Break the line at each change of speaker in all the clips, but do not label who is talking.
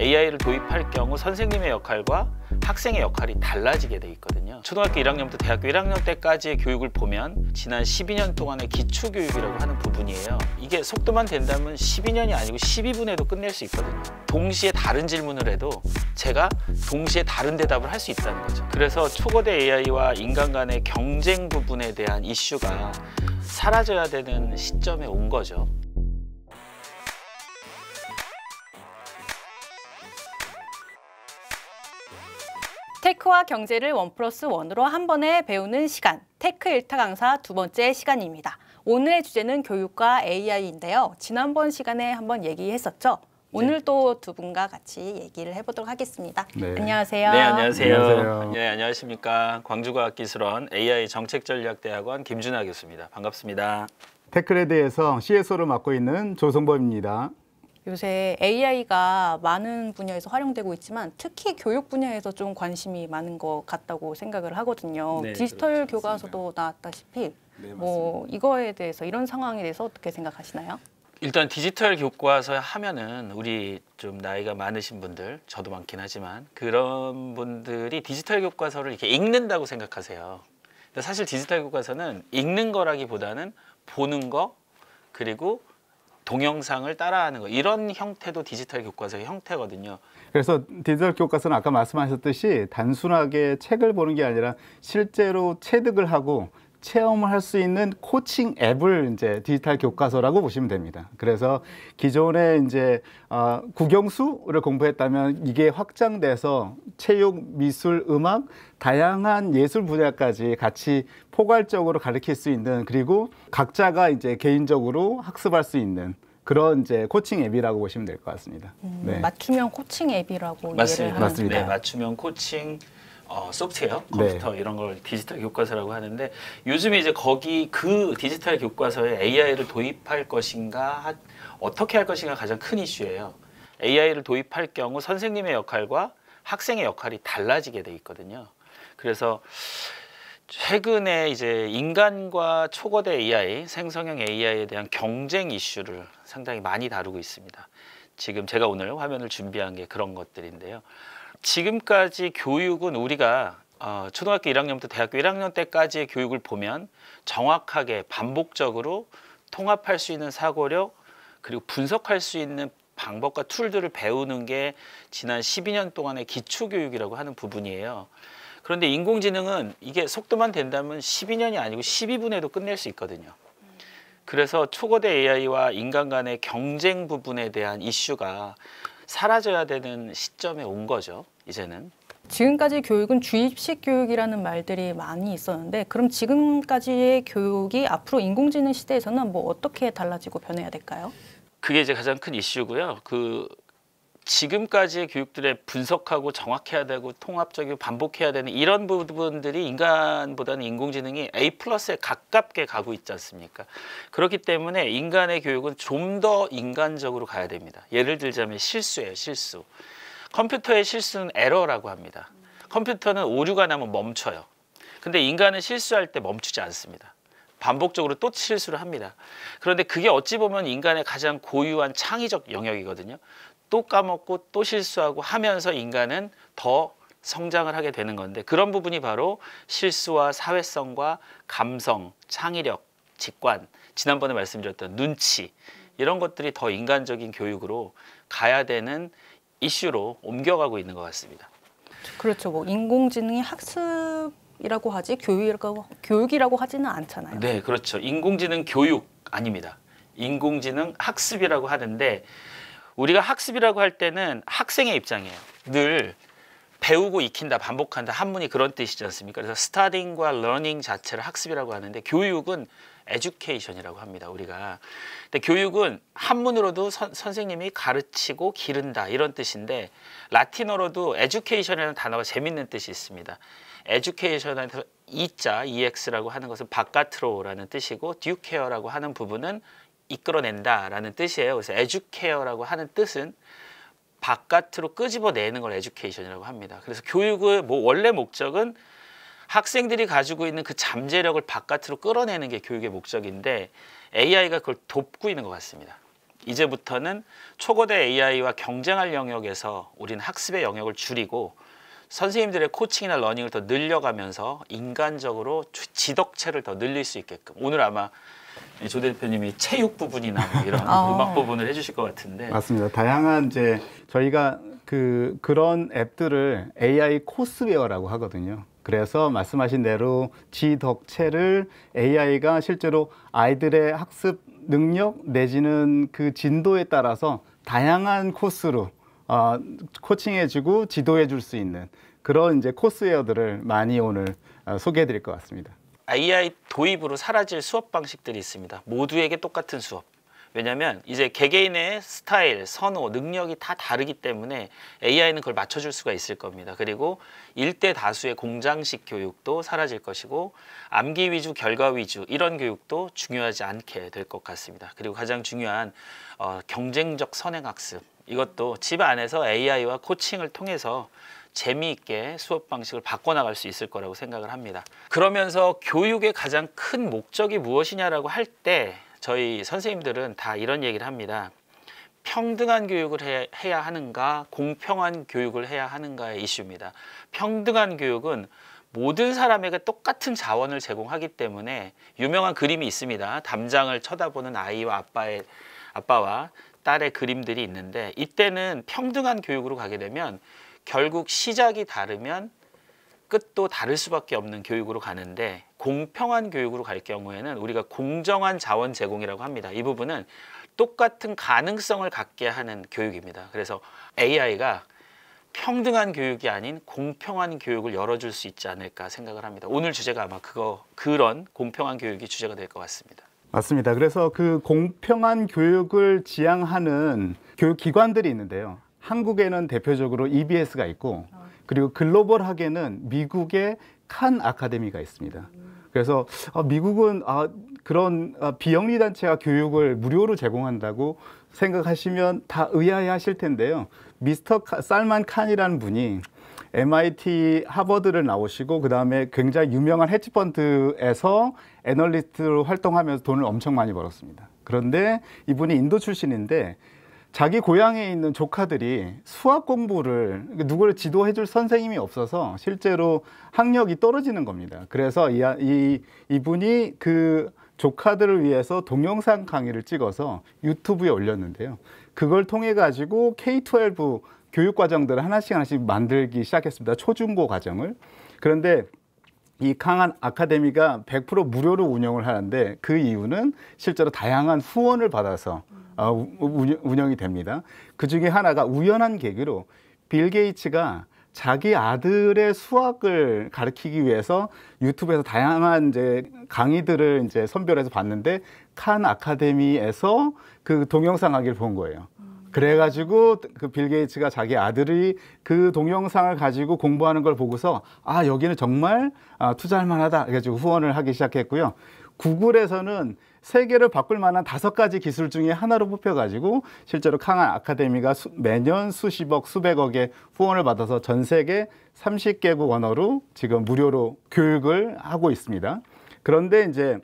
AI를 도입할 경우 선생님의 역할과 학생의 역할이 달라지게 돼 있거든요. 초등학교 1학년부터 대학교 1학년 때까지의 교육을 보면 지난 12년 동안의 기초교육이라고 하는 부분이에요. 이게 속도만 된다면 12년이 아니고 12분에도 끝낼 수 있거든요. 동시에 다른 질문을 해도 제가 동시에 다른 대답을 할 수 있다는 거죠. 그래서 초거대 AI와 인간 간의 경쟁 부분에 대한 이슈가 사라져야 되는 시점에 온 거죠.
테크와 경제를 원 플러스 원으로한 번에 배우는 시간, 테크 일타 강사 두 번째 시간입니다. 오늘의 주제는 교육과 AI인데요. 지난번 시간에 한번 얘기했었죠. 오늘 도두 네. 분과 같이 얘기를 해보도록 하겠습니다. 네. 안녕하세요.
네, 안녕하세요. 안녕하세요.
네, 안녕하십니까. 광주과학기술원 AI 정책전략대학원 김준하 교수입니다. 반갑습니다.
테크레드에서 CSO를 맡고 있는 조성범입니다.
요새 AI가 많은 분야에서 활용되고 있지만 특히 교육 분야에서 좀 관심이 많은 것 같다고 생각을 하거든요. 네, 디지털 교과서도 나왔다시피 네, 뭐 이거에 대해서 이런 상황에 대해서 어떻게 생각하시나요?
일단 디지털 교과서 하면은 우리 좀 나이가 많으신 분들 저도 많긴 하지만 그런 분들이 디지털 교과서를 이렇게 읽는다고 생각하세요. 근데 사실 디지털 교과서는 읽는 거라기보다는 보는 거 그리고 동영상을 따라하는 거 이런 형태도 디지털 교과서의 형태거든요.
그래서 디지털 교과서는 아까 말씀하셨듯이 단순하게 책을 보는 게 아니라 실제로 체득을 하고 체험을 할 수 있는 코칭 앱을 이제 디지털 교과서라고 보시면 됩니다. 그래서 기존에 이제 어, 국영수를 공부했다면 이게 확장돼서 체육, 미술, 음악 다양한 예술 분야까지 같이 포괄적으로 가르칠 수 있는 그리고 각자가 이제 개인적으로 학습할 수 있는 그런 이제 코칭 앱이라고 보시면 될 것 같습니다. 음, 네.
맞춤형 코칭 앱이라고 맞습니다. 이해를 하는
맞습니다. 네,
맞춤형 코칭 어, 소프트웨어, 네. 컴퓨터 네. 이런 걸 디지털 교과서라고 하는데 요즘에 이제 거기 그 디지털 교과서에 AI를 도입할 것인가 하, 어떻게 할 것인가 가장 큰 이슈예요. AI를 도입할 경우 선생님의 역할과 학생의 역할이 달라지게 돼 있거든요. 그래서 최근에 이제 인간과 초거대 AI, 생성형 AI에 대한 경쟁 이슈를 상당히 많이 다루고 있습니다. 지금 제가 오늘 화면을 준비한 게 그런 것들인데요. 지금까지 교육은 우리가 어, 초등학교 1학년부터 대학교 1학년 때까지의 교육을 보면 정확하게 반복적으로 통합할 수 있는 사고력 그리고 분석할 수 있는 방법과 툴들을 배우는 게 지난 12년 동안의 기초교육이라고 하는 부분이에요. 그런데 인공지능은 이게 속도만 된다면 12년이 아니고 12분에도 끝낼 수 있거든요. 그래서 초거대 AI와 인간 간의 경쟁 부분에 대한 이슈가 사라져야 되는 시점에 온 거죠. 이제는.
지금까지 교육은 주입식 교육이라는 말들이 많이 있었는데 그럼 지금까지의 교육이 앞으로 인공지능 시대에서는 뭐 어떻게 달라지고 변해야 될까요?
그게 이제 가장 큰 이슈고요. 그 지금까지의 교육들의 분석하고 정확해야 되고 통합적이고 반복해야 되는 이런 부분들이 인간보다는 인공지능이 A 플러스에 가깝게 가고 있지 않습니까? 그렇기 때문에 인간의 교육은 좀 더 인간적으로 가야 됩니다. 예를 들자면 실수예요, 실수. 컴퓨터의 실수는 에러라고 합니다. 컴퓨터는 오류가 나면 멈춰요. 근데 인간은 실수할 때 멈추지 않습니다. 반복적으로 또 실수를 합니다. 그런데 그게 어찌 보면 인간의 가장 고유한 창의적 영역이거든요. 또 까먹고 또 실수하고 하면서 인간은 더 성장을 하게 되는 건데 그런 부분이 바로 실수와 사회성과 감성, 창의력, 직관, 지난번에 말씀드렸던 눈치 이런 것들이 더 인간적인 교육으로 가야 되는 이슈로 옮겨가고 있는 것 같습니다.
그렇죠. 뭐 인공지능이 학습이라고 하지 교육이라고 교육이라고 하지는 않잖아요.
네, 그렇죠. 인공지능 교육 아닙니다. 인공지능 학습이라고 하는데 우리가 학습이라고 할 때는 학생의 입장이에요. 늘 배우고 익힌다, 반복한다, 한문이 그런 뜻이지 않습니까? 그래서 스타딩과 러닝 자체를 학습이라고 하는데 교육은 에듀케이션이라고 합니다. 우리가. 근데 교육은 한문으로도 선, 선생님이 가르치고 기른다 이런 뜻인데 라틴어로도 에듀케이션이라는 단어가 재밌는 뜻이 있습니다. 에듀케이션에서 이자 EX라고 하는 것은 바깥으로라는 뜻이고 듀케어라고 하는 부분은 이끌어낸다라는 뜻이에요. 그래서 에듀케어라고 하는 뜻은 바깥으로 끄집어내는 걸 에듀케이션이라고 합니다. 그래서 교육의 뭐 원래 목적은 학생들이 가지고 있는 그 잠재력을 바깥으로 끌어내는 게 교육의 목적인데 AI가 그걸 돕고 있는 것 같습니다. 이제부터는 초거대 AI와 경쟁할 영역에서 우리는 학습의 영역을 줄이고 선생님들의 코칭이나 러닝을 더 늘려가면서 인간적으로 지덕체를 더 늘릴 수 있게끔 오늘 아마 예, 조 대표님이 체육 부분이나 뭐 이런 어. 음악 부분을 해주실 것 같은데 맞습니다.
다양한 이제 저희가 그 그런 앱들을 AI 코스웨어라고 하거든요. 그래서 말씀하신 대로 지덕체를 AI가 실제로 아이들의 학습 능력 내지는 그 진도에 따라서 다양한 코스로 어, 코칭해주고 지도해줄 수 있는 그런 이제 코스웨어들을 많이 오늘 어, 소개해드릴 것 같습니다.
AI 도입으로 사라질 수업 방식들이 있습니다. 모두에게 똑같은 수업. 왜냐하면 이제 개개인의 스타일, 선호, 능력이 다 다르기 때문에 AI는 그걸 맞춰줄 수가 있을 겁니다. 그리고 일대 다수의 공장식 교육도 사라질 것이고 암기 위주, 결과 위주 이런 교육도 중요하지 않게 될 것 같습니다. 그리고 가장 중요한 어, 경쟁적 선행학습 이것도 집 안에서 AI와 코칭을 통해서 재미있게 수업 방식을 바꿔나갈 수 있을 거라고 생각을 합니다. 그러면서 교육의 가장 큰 목적이 무엇이냐라고 할 때 저희 선생님들은 다 이런 얘기를 합니다. 평등한 교육을 해, 야 하는가 공평한 교육을 해야 하는가의 이슈입니다. 평등한 교육은 모든 사람에게 똑같은 자원을 제공하기 때문에 유명한 그림이 있습니다. 담장을 쳐다보는 아이와 아빠의 아빠와 딸의 그림들이 있는데 이때는 평등한 교육으로 가게 되면 결국 시작이 다르면 끝도 다를 수밖에 없는 교육으로 가는데 공평한 교육으로 갈 경우에는 우리가 공정한 자원 제공이라고 합니다. 이 부분은 똑같은 가능성을 갖게 하는 교육입니다. 그래서 AI가 평등한 교육이 아닌 공평한 교육을 열어줄 수 있지 않을까 생각을 합니다. 오늘 주제가 아마 그거 그런 공평한 교육이 주제가 될 것 같습니다.
맞습니다. 그래서 그 공평한 교육을 지향하는 교육 기관들이 있는데요. 한국에는 대표적으로 EBS가 있고 그리고 글로벌하게는 미국의 칸 아카데미가 있습니다. 그래서 어, 미국은 아, 그런 아, 비영리 단체가 교육을 무료로 제공한다고 생각하시면 다 의아해 하실 텐데요. 미스터 살만 칸이라는 분이 MIT 하버드를 나오시고 그다음에 굉장히 유명한 헤지펀드에서 애널리스트로 활동하면서 돈을 엄청 많이 벌었습니다. 그런데 이분이 인도 출신인데 자기 고향에 있는 조카들이 수학 공부를 누구를 지도해 줄 선생님이 없어서 실제로 학력이 떨어지는 겁니다. 그래서 이, 아, 이, 이분이 그 조카들을 위해서 동영상 강의를 찍어서 유튜브에 올렸는데요. 그걸 통해 가지고 K-12 교육 과정들을 하나씩 하나씩 만들기 시작했습니다. 초중고 과정을. 그런데 이 강한 아카데미가 100% 무료로 운영을 하는데 그 이유는 실제로 다양한 후원을 받아서 어, 운영이 됩니다. 그 중에 하나가 우연한 계기로 빌 게이츠가 자기 아들의 수학을 가르치기 위해서 유튜브에서 다양한 이제 강의들을 이제 선별해서 봤는데 칸 아카데미에서 그 동영상 강의를 본 거예요. 그래가지고 그 빌 게이츠가 자기 아들이 그 동영상을 가지고 공부하는 걸 보고서 아 여기는 정말 아, 투자할 만하다 그래가지고 후원을 하기 시작했고요. 구글에서는 세계를 바꿀 만한 다섯 가지 기술 중에 하나로 뽑혀가지고 실제로 강한 아카데미가 수, 매년 수십억, 수백억의 후원을 받아서 전 세계 30개국 언어로 지금 무료로 교육을 하고 있습니다. 그런데 이제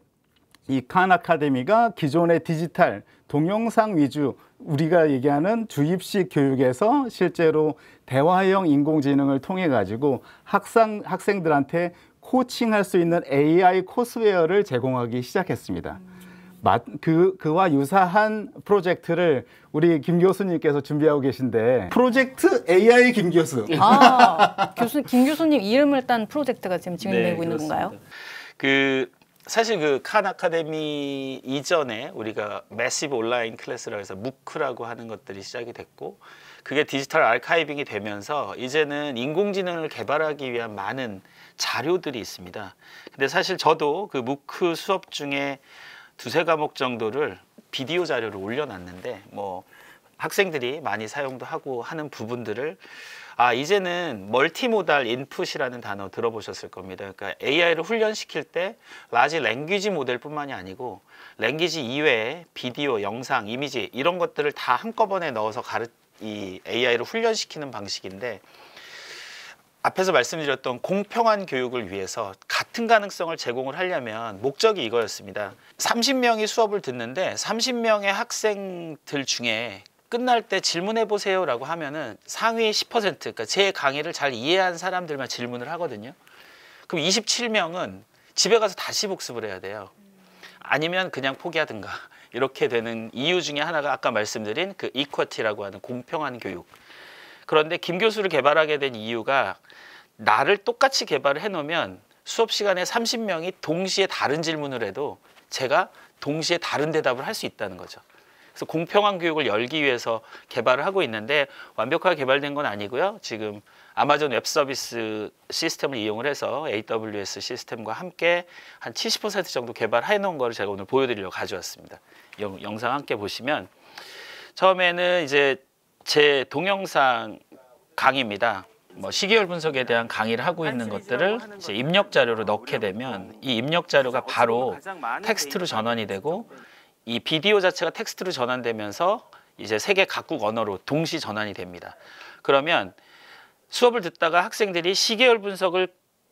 이칸 아카데미가 기존의 디지털 동영상 위주 우리가 얘기하는 주입식 교육에서 실제로 대화형 인공지능을 통해 가지고 학상, 학생들한테 코칭할 수 있는 AI 코스웨어를 제공하기 시작했습니다. 그, 그와 유사한 프로젝트를 우리 김 교수님께서 준비하고 계신데 프로젝트 AI 김 교수.
아, 교수, 김 교수님 이름을 딴 프로젝트가 지금 네, 진행되고 네, 있는 그렇습니다. 건가요?
그 사실 그 칸 아카데미 이전에 우리가 매시브 온라인 클래스라고 해서 무크라고 하는 것들이 시작이 됐고 그게 디지털 아카이빙이 되면서 이제는 인공지능을 개발하기 위한 많은 자료들이 있습니다. 근데 사실 저도 그 무크 수업 중에 두세 과목 정도를 비디오 자료를 올려놨는데 뭐 학생들이 많이 사용도 하고 하는 부분들을 아 이제는 멀티모달 인풋이라는 단어 들어보셨을 겁니다. 그러니까 AI를 훈련시킬 때 라지 랭귀지 모델뿐만이 아니고 랭귀지 이외에 비디오, 영상, 이미지 이런 것들을 다 한꺼번에 넣어서 가르 이 AI를 훈련시키는 방식인데 앞에서 말씀드렸던 공평한 교육을 위해서 같은 가능성을 제공을 하려면 목적이 이거였습니다. 30명이 수업을 듣는데 30명의 학생들 중에 끝날 때 질문해 보세요라고 하면은 상위 10% 그러니까 제 강의를 잘 이해한 사람들만 질문을 하거든요. 그럼 27명은 집에 가서 다시 복습을 해야 돼요. 아니면 그냥 포기하든가 이렇게 되는 이유 중에 하나가 아까 말씀드린 그 이퀄티라고 하는 공평한 교육. 그런데 김 교수를 개발하게 된 이유가 나를 똑같이 개발을 해놓으면 수업 시간에 30명이 동시에 다른 질문을 해도 제가 동시에 다른 대답을 할 수 있다는 거죠. 그래서 공평한 교육을 열기 위해서 개발을 하고 있는데 완벽하게 개발된 건 아니고요. 지금 아마존 웹 서비스 시스템을 이용을 해서 AWS 시스템과 함께 한 70% 정도 개발해 놓은 거를 제가 오늘 보여드리려고 가져왔습니다. 영, 영상 함께 보시면 처음에는 이제 제 동영상 강의입니다. 뭐 시계열 분석에 대한 강의를 하고 있는 것들을 이제 입력 자료로 어, 넣게 되면 이 입력 자료가 바로 텍스트로 전환이 되고 네. 이 비디오 자체가 텍스트로 전환되면서 이제 세계 각국 언어로 동시 전환이 됩니다. 그러면 수업을 듣다가 학생들이 시계열 분석을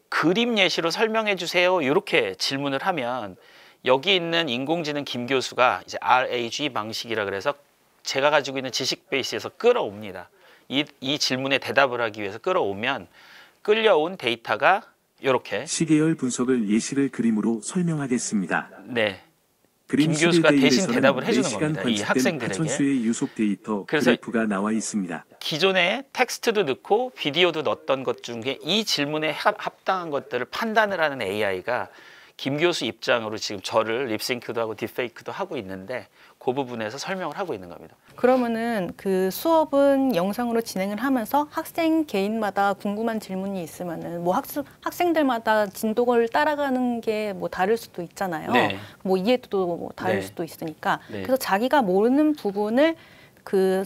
그림 예시로 설명해 주세요. 이렇게 질문을 하면 여기 있는 인공지능 김 교수가 이제 RAG 방식이라 그래서 제가 가지고 있는 지식 베이스에서 끌어옵니다. 이, 이 질문에 대답을 하기 위해서 끌어오면 끌려온 데이터가 이렇게
시계열 분석을 예시를 그림으로 설명하겠습니다.
네. 김 교수가 대신 대답을 해주는 네 겁니다. 이 학생들에게.
유속 데이터 그래서 그래프가 나와 있습니다. 기존에
텍스트도 넣고 비디오도 넣었던 것 중에 이 질문에 합당한 것들을 판단을 하는 AI가 김 교수 입장으로 지금 저를 립싱크도 하고 딥페이크도 하고 있는데 그 부분에서 설명을 하고 있는 겁니다.
그러면은 그 수업은 영상으로 진행을 하면서 학생 개인마다 궁금한 질문이 있으면은 뭐 학습 학생들마다 진도를 따라가는 게 뭐 다를 수도 있잖아요. 네. 뭐 이해도도 뭐 다를 네. 수도 있으니까 네. 그래서 자기가 모르는 부분을 그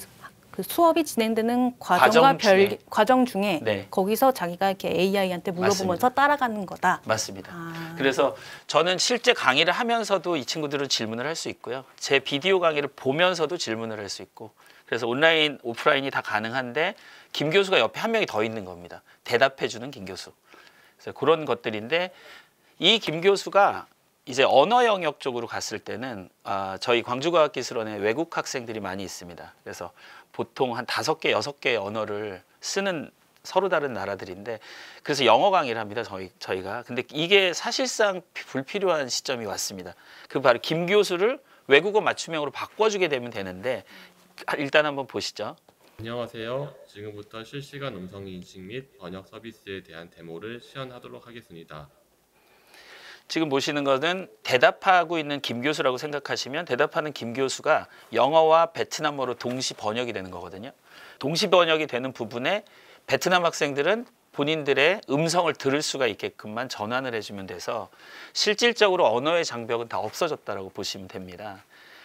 그 수업이 진행되는 과정과 과정 별 중에. 과정 중에 네. 거기서 자기가 이렇게 AI한테 물어보면서 맞습니다. 따라가는 거다.
맞습니다. 아. 그래서 저는 실제 강의를 하면서도 이 친구들은 질문을 할 수 있고요. 제 비디오 강의를 보면서도 질문을 할 수 있고 그래서 온라인, 오프라인이 다 가능한데 김 교수가 옆에 한 명이 더 있는 겁니다. 대답해 주는 김 교수. 그래서 그런 것들인데 이 김 교수가 이제 언어 영역 쪽으로 갔을 때는 아, 저희 광주과학기술원에 외국 학생들이 많이 있습니다. 그래서 보통 한 다섯 개, 여섯 개의 언어를 쓰는 서로 다른 나라들인데 그래서 영어 강의를 합니다. 저희, 저희가. 근데 이게 사실상 불필요한 시점이 왔습니다. 그 바로 김 교수를 외국어 맞춤형으로 바꿔주게 되면 되는데 일단 한번 보시죠. 안녕하세요. 지금부터 실시간 음성인식 및 번역 서비스에 대한 데모를 시연하도록 하겠습니다. 지금 보시는 것은 대답하고 있는 김 교수라고 생각하시면 대답하는 김 교수가 영어와 베트남어로 동시 번역이 되는 거거든요. 동시 번역이 되는 부분에 베트남 학생들은 본인들의 음성을 들을 수가 있게끔만 전환을 해주면 돼서 실질적으로 언어의 장벽은 다 없어졌다라고 보시면 됩니다.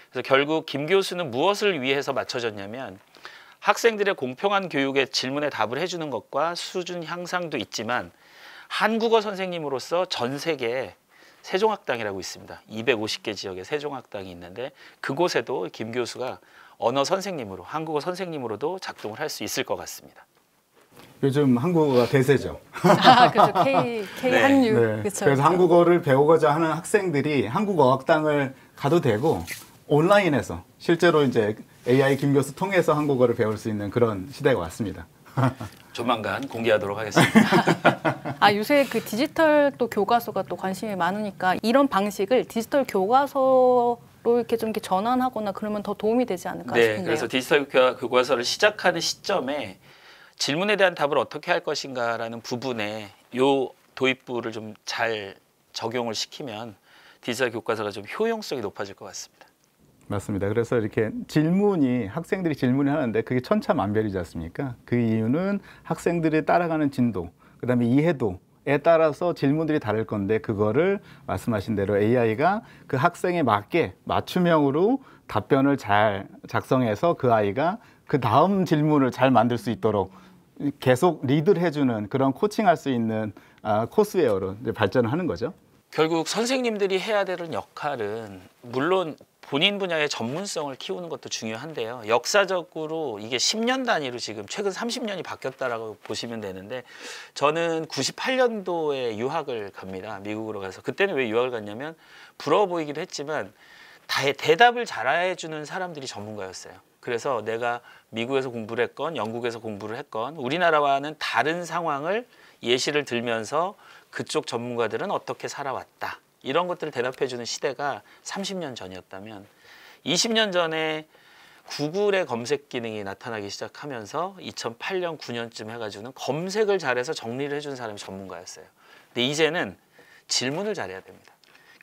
그래서 결국 김 교수는 무엇을 위해서 맞춰졌냐면 학생들의 공평한 교육의 질문에 답을 해주는 것과 수준 향상도 있지만 한국어 선생님으로서 전 세계에 세종학당이라고 있습니다. 250개 지역에 세종학당이 있는데 그곳에도 김 교수가 언어 선생님으로 한국어 선생님으로도 작동을 할 수 있을 것 같습니다.
요즘 한국어가 대세죠.
아, 그렇죠. K, K 네. 한류. 네. 그렇죠. 그래서
한국어를 배우고자 하는 학생들이 한국어 학당을 가도 되고 온라인에서 실제로 이제 AI 김 교수 통해서 한국어를 배울 수 있는 그런 시대가 왔습니다.
조만간 공개하도록 하겠습니다.
아 요새 그 디지털 또 교과서가 또 관심이 많으니까 이런 방식을 디지털 교과서 로 이렇게 좀 이렇게 전환하거나 그러면 더 도움이 되지 않을까 네, 싶은데요. 그래서
디지털 교과서를 시작하는 시점에 질문에 대한 답을 어떻게 할 것인가라는 부분에 요 도입부를 좀 잘 적용을 시키면 디지털 교과서가 좀 효용성이 높아질 것 같습니다.
맞습니다. 그래서 이렇게 질문이 학생들이 질문을 하는데 그게 천차만별이지 않습니까? 그 이유는 학생들이 따라가는 진도, 그다음에 이해도 에 따라서 질문들이 다를 건데 그거를 말씀하신 대로 AI가 그 학생에 맞게 맞춤형으로 답변을 잘 작성해서 그 아이가 그 다음 질문을 잘 만들 수 있도록 계속 리드를 해주는 그런 코칭할 수 있는 아, 코스웨어로 발전 하는 거죠.
결국 선생님들이 해야 되는 역할은 물론 본인 분야의 전문성을 키우는 것도 중요한데요. 역사적으로 이게 10년 단위로 지금 최근 30년이 바뀌었다라고 보시면 되는데 저는 98년도에 유학을 갑니다. 미국으로 가서 그때는 왜 유학을 갔냐면 부러워 보이기도 했지만 다 대답을 잘해 주는 사람들이 전문가였어요. 그래서 내가 미국에서 공부를 했건 영국에서 공부를 했건 우리나라와는 다른 상황을 예시를 들면서 그쪽 전문가들은 어떻게 살아왔다. 이런 것들을 대답해 주는 시대가 30년 전이었다면 20년 전에 구글의 검색 기능이 나타나기 시작하면서 2008년 9년쯤 해가지고는 검색을 잘해서 정리를 해 준 사람이 전문가였어요. 근데 이제는 질문을 잘해야 됩니다.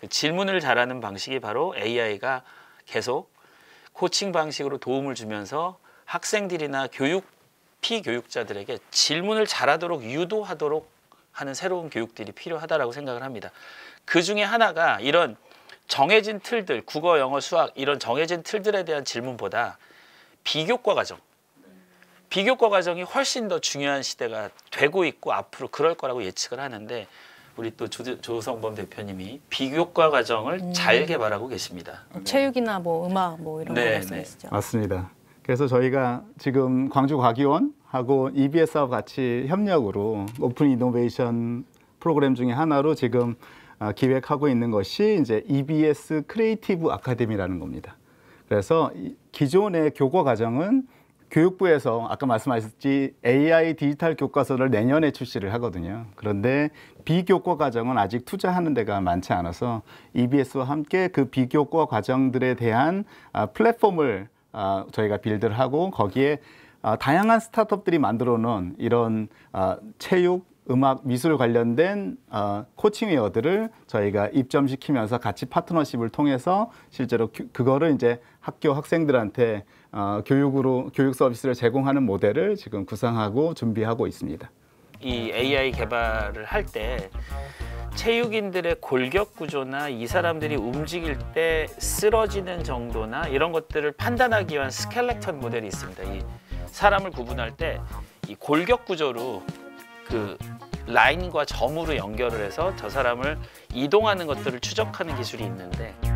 그 질문을 잘하는 방식이 바로 AI가 계속 코칭 방식으로 도움을 주면서 학생들이나 교육 피교육자들에게 질문을 잘하도록 유도하도록 하는 새로운 교육들이 필요하다고 생각을 합니다. 그 중에 하나가 이런 정해진 틀들, 국어, 영어, 수학 이런 정해진 틀들에 대한 질문보다 비교과 과정, 비교과 과정이 훨씬 더 중요한 시대가 되고 있고 앞으로 그럴 거라고 예측을 하는데 우리 또 조, 조성범 대표님이 비교과 과정을 음. 잘 개발하고 계십니다.
네. 체육이나 뭐 음악 뭐 이런 네, 네. 말씀이시죠?
맞습니다. 그래서 저희가 지금 광주과기원하고 EBS하고 같이 협력으로 오픈 이노베이션 프로그램 중에 하나로 지금 아, 기획하고 있는 것이 이제 EBS 크리에이티브 아카데미라는 겁니다. 그래서 기존의 교과 과정은 교육부에서 아까 말씀하셨지 AI 디지털 교과서를 내년에 출시를 하거든요. 그런데 비교과 과정은 아직 투자하는 데가 많지 않아서 EBS와 함께 그 비교과 과정들에 대한 아, 플랫폼을 아, 저희가 빌드를 하고 거기에 다양한 스타트업들이 만들어 놓은 이런 체육, 음악 미술 관련된 어, 코칭 웨어들을 저희가 입점시키면서 같이 파트너십을 통해서 실제로 교, 그, 그거를 이제 학교 학생들한테 어, 교육으로 교육 서비스를 제공하는 모델을 지금 구상하고 준비하고 있습니다.
이 AI 개발을 할 때 체육인들의 골격 구조나 이 사람들이 움직일 때 쓰러지는 정도나 이런 것들을 판단하기 위한 스켈렉턴 모델이 있습니다. 이 사람을 구분할 때 이 골격 구조로 그 라인과 점으로 연결을 해서 저 사람을 이동하는 것들을 추적하는 기술이 있는데